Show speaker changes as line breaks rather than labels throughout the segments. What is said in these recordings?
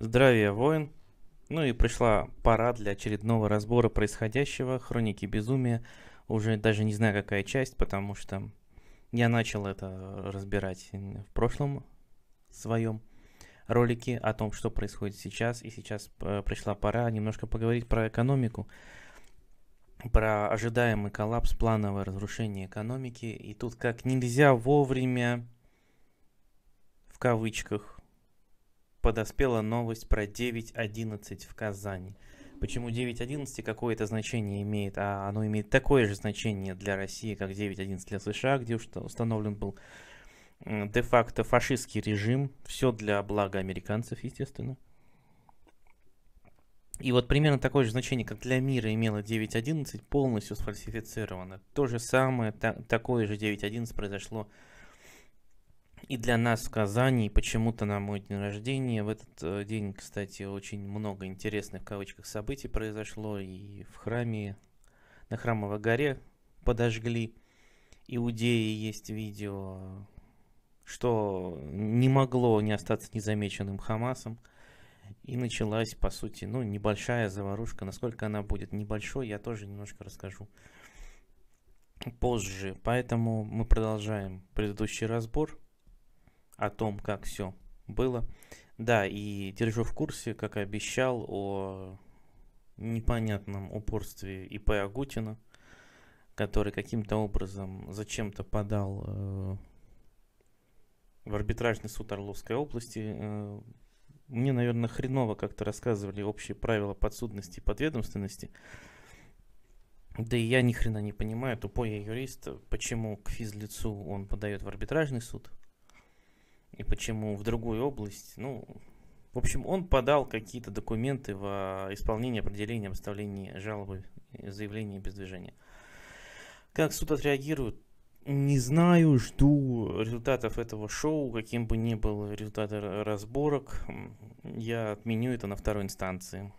Здравия, воин. Ну и пришла пора для очередного разбора происходящего, хроники безумия. Уже даже не знаю, какая часть, потому что я начал это разбирать в прошлом своем ролике о том, что происходит сейчас. И сейчас э, пришла пора немножко поговорить про экономику, про ожидаемый коллапс, плановое разрушение экономики. И тут как нельзя вовремя, в кавычках, подоспела новость про 9.11 в Казани. Почему 9.11 какое-то значение имеет, а оно имеет такое же значение для России, как 9.11 для США, где уж установлен был де-факто фашистский режим, все для блага американцев, естественно. И вот примерно такое же значение, как для мира имело 9.11, полностью сфальсифицировано. То же самое, та такое же 9.11 произошло в и для нас в Казани, почему-то на мой день рождения. В этот э, день, кстати, очень много интересных в кавычках событий произошло. И в храме, на Храмовой горе подожгли иудеи, есть видео, что не могло не остаться незамеченным Хамасом. И началась, по сути, ну, небольшая заварушка. Насколько она будет небольшой, я тоже немножко расскажу позже. Поэтому мы продолжаем предыдущий разбор о том, как все было. Да, и держу в курсе, как и обещал, о непонятном упорстве ИП Агутина, который каким-то образом зачем-то подал э, в арбитражный суд Орловской области. Э, мне, наверное, хреново как-то рассказывали общие правила подсудности и подведомственности. Да и я ни хрена не понимаю, тупой я юрист, почему к физлицу он подает в арбитражный суд – и почему в другую область. Ну, в общем, он подал какие-то документы в исполнение определения об оставлении жалобы заявления без движения. Как суд отреагирует? Не знаю, жду результатов этого шоу, каким бы ни был результат разборок. Я отменю это на второй инстанции.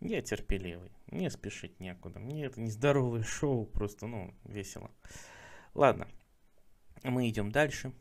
Я терпеливый, мне спешить некуда. Мне это нездоровое шоу, просто, ну, весело. Ладно, мы идем дальше.